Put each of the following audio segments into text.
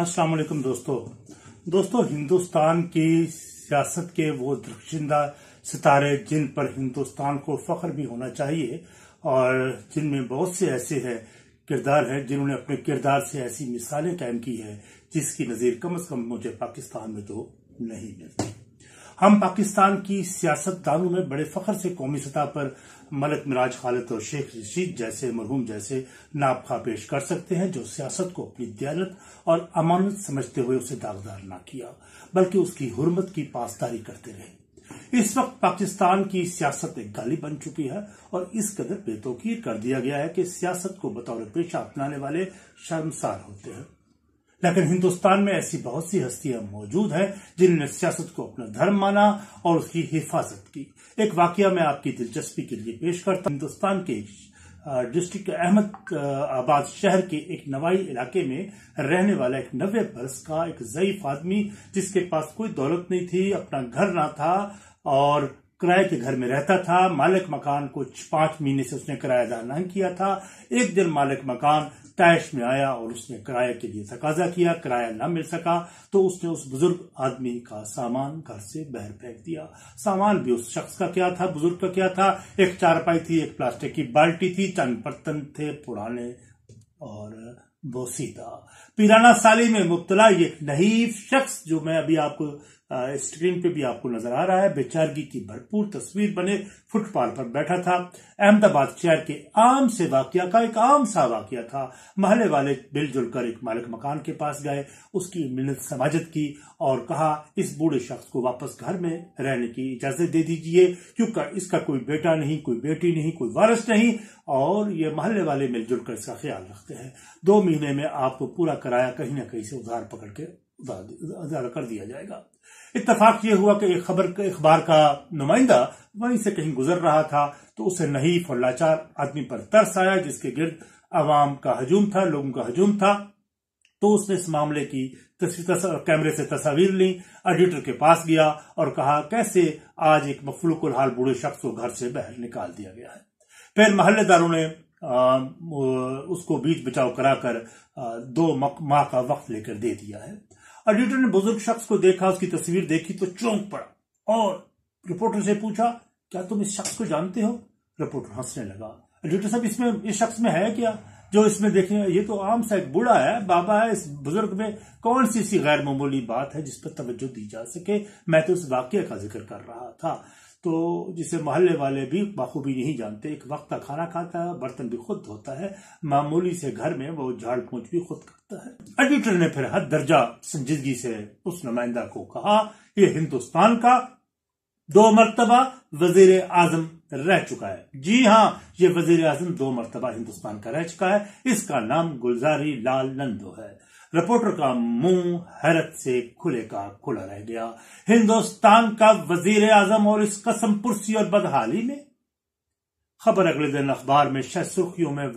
अस्सलाम वालेकुम दोस्तों दोस्तों हिंदुस्तान की सियासत के वो दृष्टिंदा सितारे जिन पर हिंदुस्तान को फख्र भी होना चाहिए और जिनमें बहुत से ऐसे हैं किरदार हैं जिन्होंने अपने किरदार से ऐसी मिसालें कायम की हैं जिसकी नज़ीर कम अज कम मुझे पाकिस्तान में तो नहीं मिलती हम पाकिस्तान की सियासतदानों में बड़े फख्र से कौमी सतह पर मलक मिराज खालिद और शेख रशीद जैसे मरहूम जैसे नाबखा पेश कर सकते हैं जो सियासत को अपनी दयालत और अमानत समझते हुए उसे दागदार न किया बल्कि उसकी हरमत की पासदारी करते रहे इस वक्त पाकिस्तान की सियासत एक गाली बन चुकी है और इस कदर बेतौकीर कर दिया गया है कि सियासत को बतौर पेशा अपनाने वाले शर्मसार होते हैं लेकिन हिंदुस्तान में ऐसी बहुत सी हस्तियां मौजूद हैं जिन्होंने सियासत को अपना धर्म माना और उसकी हिफाजत की एक वाक्य मैं आपकी दिलचस्पी के लिए पेश करता हिंदुस्तान के डिस्ट्रिक्ट अहमद आबाद शहर के एक नवाई इलाके में रहने वाला एक नब्बे बरस का एक जयीफ आदमी जिसके पास कोई दौलत नहीं थी अपना घर ना था और किराए के घर में रहता था मालिक मकान को पांच महीने से उसने किराया नहीं किया था एक दिन मालिक मकान तैश में आया और उसने किराए के लिए तकाजा किया किराया न मिल सका तो उसने उस बुजुर्ग आदमी का सामान घर से बहर फेंक दिया सामान भी उस शख्स का क्या था बुजुर्ग का क्या था एक चारपाई थी एक प्लास्टिक की बाल्टी थी चंद बर्तन थे पुराने और बोसीदा पिराना साली में मुबतला एक नहीफ शख्स जो मैं अभी आपको स्क्रीन पे भी आपको नजर आ रहा है बेचारगी की भरपूर तस्वीर बने फुटपाथ पर बैठा था अहमदाबाद शहर के आम से वाक्य का एक आम सा वाक्य था महल्ले वाले मिलजुल कर एक मालिक मकान के पास गए उसकी मिन्नत समाजत की और कहा इस बूढ़े शख्स को वापस घर में रहने की इजाजत दे दीजिए क्योंकि इसका कोई बेटा नहीं कोई बेटी नहीं कोई वारस नहीं और ये महल्ले वाले मिलजुल कर इसका ख्याल रखते हैं दो महीने में आपको पूरा कराया कहीं ना कहीं से उधार पकड़ के कर दिया जाएगा इतफाक यह हुआ कि एक खबर अखबार का नुमाइंदा वहीं से कहीं गुजर रहा था तो उसे नहीफ और लाचार आदमी पर तरस आया जिसके गिर्द अवाम का हजूम था लोगों का हजूम था तो उसने इस मामले की कैमरे से तस्वीर ली एडिटर के पास गया और कहा कैसे आज एक मफलूक हाल बूढ़े शख्स को घर से बाहर निकाल दिया गया है फिर मोहल्लेदारों ने आ, उसको बीच बचाव कराकर दो माह का वक्त लेकर दे दिया है एडिटर ने बुजुर्ग शख्स को देखा उसकी तस्वीर देखी तो चौंक पड़ा और रिपोर्टर से पूछा क्या तुम इस शख्स को जानते हो रिपोर्टर हंसने लगा एडिटर साहब इसमें इस शख्स में है क्या जो इसमें देखे ये तो आम सा एक बुढ़ा है बाबा है इस बुजुर्ग में कौन सी सी गैर मामूली बात है जिस पर तवज्जो दी जा सके मैं तो उस वाक्य का जिक्र कर रहा था तो जिसे मोहल्ले वाले भी बाखूबी नहीं जानते एक वक्त का खाना खाता है बर्तन भी खुद धोता है मामूली से घर में वो झाड़ पोंछ भी खुद करता है एडिटर ने फिर हद दर्जा संजीदगी से उस नुमाइंदा को कहा यह हिंदुस्तान का दो मरतबा वजीर आजम रह चुका है जी हाँ ये वजीर आजम दो मरतबा हिंदुस्तान का रह चुका है इसका नाम गुलजारी लाल नंदो है रिपोर्टर का मुंह हैरत से खुले का खुला रह गया हिंदुस्तान का वजीर आजम और इस कसम पुरसी और बदहाली में खबर अगले दिन अखबार में शह सुर्खियों में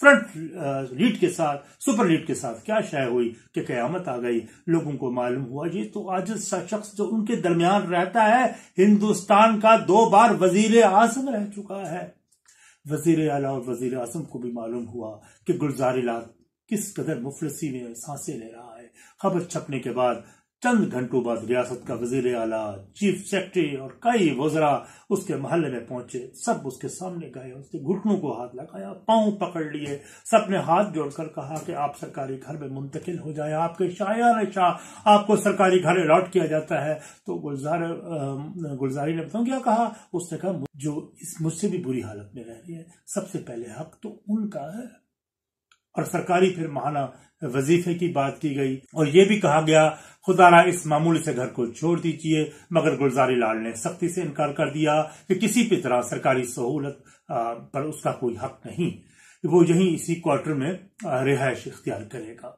फ्रंट लीड के साथ सुपर लीड के साथ क्या शय हुई कि कयामत आ गई लोगों को मालूम हुआ ये तो आज सा शख्स जो उनके दरमियान रहता है हिंदुस्तान का दो बार वजीर आजम रह चुका है वजीर अला और वजीर आजम को भी मालूम हुआ कि लाल किस कदर मुफलसी में सांसें ले रहा है खबर छपने के बाद चंद घंटों बाद रियासत का वजीर आला चीफ सेक्रेटरी और कई वजरा उसके मोहल्ले में पहुंचे सब उसके सामने गए उसके घुटनों को हाथ लगाया पांव पकड़ लिए सब ने हाथ जोड़कर कहा कि आप सरकारी घर में मुंतकिल हो जाए आपके शायर शाह आपको सरकारी घर अलॉट किया जाता है तो गुलजार गुलजारी ने बताऊ क्या कहा उसने कहा जो इस मुझसे भी बुरी हालत में रह रही है सबसे पहले हक तो उनका है और सरकारी फिर महाना वजीफे की बात की गई और ये भी कहा गया खुदारा इस मामूल से घर को छोड़ दीजिए मगर गुलजारी लाल ने सख्ती से इनकार कर दिया कि किसी भी तरह सरकारी सहूलत पर उसका कोई हक नहीं वो यही इसी क्वार्टर में रिहायश इख्तियार करेगा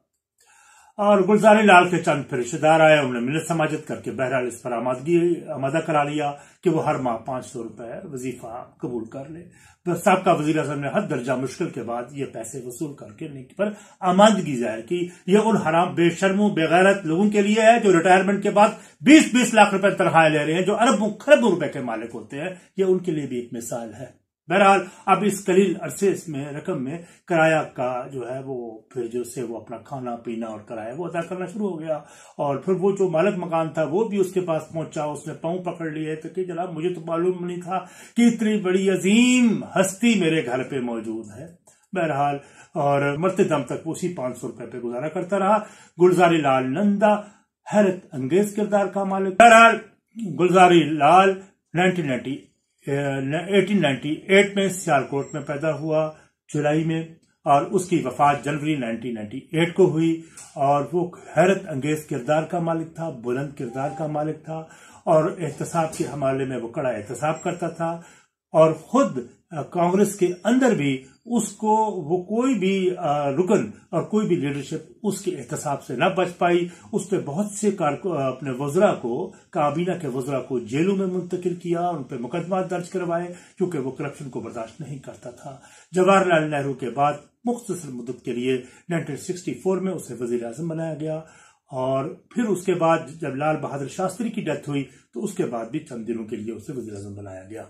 और गुलजारी लाल के चंद फिर रिश्तेदार आए उन्होंने मिलत समाजित करके बहरहाल इस पर आमादगी आमादा करा लिया कि वो हर माह पांच सौ रुपए वजीफा कबूल कर ले तो सबका वजीर अजम ने हद दर्जा मुश्किल के बाद ये पैसे वसूल करके पर आमादगी जाहिर की ये उन हराम बेशर्मों बेगैरत लोगों के लिए है जो रिटायरमेंट के बाद बीस बीस लाख रुपए तनख्वाह ले रहे हैं जो अरबों खरबों रुपए के मालिक होते हैं ये उनके लिए भी एक मिसाल है बहरहाल अब इस कलील अरसे में रकम में किराया का जो है वो फिर जो से वो अपना खाना पीना और किराया वो अदा करना शुरू हो गया और फिर वो जो मालक मकान था वो भी उसके पास पहुंचा उसने पाँव पकड़ लिए तो कि जनाब मुझे तो मालूम नहीं था कि इतनी बड़ी अजीम हस्ती मेरे घर पे मौजूद है बहरहाल और मरते दम तक उसी पांच सौ रुपए पे गुजारा करता रहा गुलजारी लाल नंदा हैरत अंगेज किरदार का मालिक बहरहाल गुलजारी लाल नाइनटीन नाइनटी 1898 में सियालकोट में पैदा हुआ जुलाई में और उसकी वफात जनवरी 1998 को हुई और वो हैरत अंगेज किरदार का मालिक था बुलंद किरदार का मालिक था और एहतसाब के हमाले में वो कड़ा एहतसाब करता था और खुद कांग्रेस के अंदर भी उसको वो कोई भी रुकन और कोई भी लीडरशिप उसके एहतसाब से न बच पाई उस पर बहुत से अपने वजरा को काबीना के वजरा को जेलों में मुंतकिल किया उन पर मुकदमा दर्ज करवाए क्योंकि वो करप्शन को बर्दाश्त नहीं करता था जवाहरलाल नेहरू के बाद मुख्तर मुद्दत के लिए नाइनटीन सिक्सटी फोर में उसे वजीर अजम बनाया गया और फिर उसके बाद जब लाल बहादुर शास्त्री की डेथ हुई तो उसके बाद भी चंद दिनों के लिए उसे वजीर अजम बनाया गया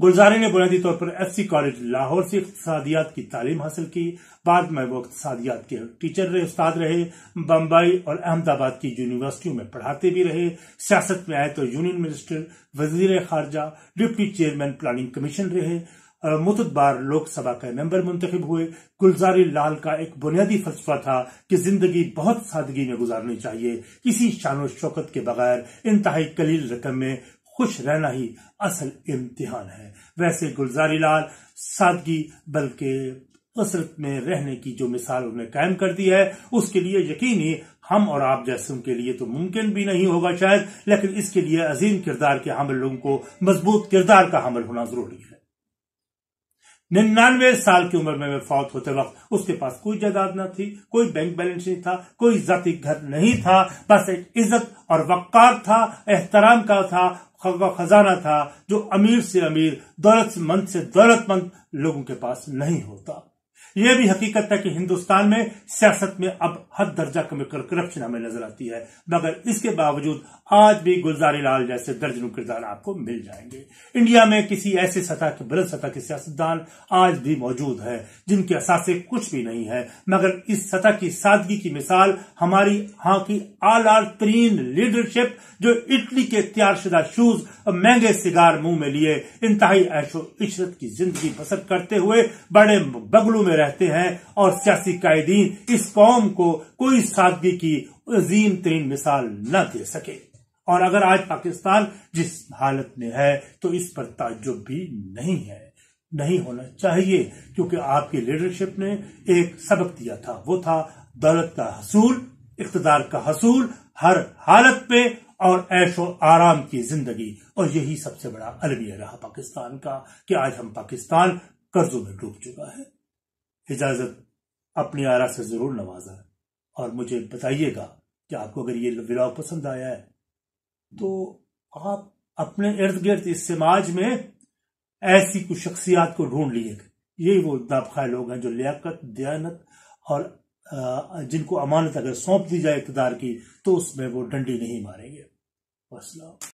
गुलजारी ने बुनियादी तौर पर एफ सी कॉलेज लाहौर से इकतियात की तालीम हासिल की बाद में वो इकतियात के टीचर रहे उस्ताद रहे बम्बई और अहमदाबाद की यूनिवर्सिटियों में पढ़ाते भी रहे सियासत में आए तो यूनियन मिनिस्टर वजीर खारजा डिप्टी चेयरमैन प्लानिंग कमीशन रहे बार लोकसभा का मेंबर मुंतखब हुए गुलजारी लाल का एक बुनियादी फलसफा था कि जिंदगी बहुत सादगी में गुजारनी चाहिए किसी शान शौकत के बगैर इंतहाई कलील रकम में खुश रहना ही असल इम्तिहान है वैसे गुलजारी लाल सादगी बल्कि कसरत में रहने की जो मिसाल उन्हें कायम कर दी है उसके लिए यकीनी हम और आप जैसे उनके लिए तो मुमकिन भी नहीं होगा शायद लेकिन इसके लिए अजीम किरदार के हमल लोगों को मजबूत किरदार का हमल होना जरूरी है निन्यानवे साल की उम्र में फौत होते वक्त उसके पास कोई जायदाद न थी कोई बैंक बैलेंस नहीं था कोई जाति घर नहीं था बस एक इज्जत और वक़ार था एहतराम का था का खजाना था जो अमीर से अमीर दौलतमंद से दौलतमंद लोगों के पास नहीं होता यह भी हकीकत है कि हिंदुस्तान में सियासत में अब हद दर्जा कर करप्शन हमें नजर आती है मगर इसके बावजूद आज भी गुलजारी लाल जैसे दर्जनों किरदार आपको मिल जाएंगे इंडिया में किसी ऐसे सतह के तो बल सतह के सियासतदान आज भी मौजूद है जिनके असासे कुछ भी नहीं है मगर इस सतह की सादगी की मिसाल हमारी यहाँ की आलार तरीन लीडरशिप जो इटली के तैयारशुदा शूज और महंगे सिगार मुंह में लिए इंतहाई ऐशो इशरत की जिंदगी बसर करते हुए बड़े बगलू में रह रहते हैं और सियासी कायदीन इस कौम को कोई सादगी की अजीम तरीन मिसाल न दे सके और अगर आज पाकिस्तान जिस हालत में है तो इस पर ताजुब भी नहीं है नहीं होना चाहिए क्योंकि आपकी लीडरशिप ने एक सबक दिया था वो था दौलत का हसूल इकतदार का हसूल हर हालत पे और ऐशो आराम की जिंदगी और यही सबसे बड़ा अलविया रहा पाकिस्तान का कि आज हम पाकिस्तान कर्जों में डूब चुका है इजाज़त अपनी आरा से ज़रूर नवाजा और मुझे बताइएगा कि आपको अगर ये ब्लॉग पसंद आया है तो आप अपने इर्द गिर्द इस समाज में ऐसी कुछ शख्सियात को ढूंढ लिए यही वो दाबखा लोग हैं जो लियाकत दयानत और जिनको अमानत अगर सौंप दी जाए इकदार की तो उसमें वो डंडी नहीं मारेंगे असला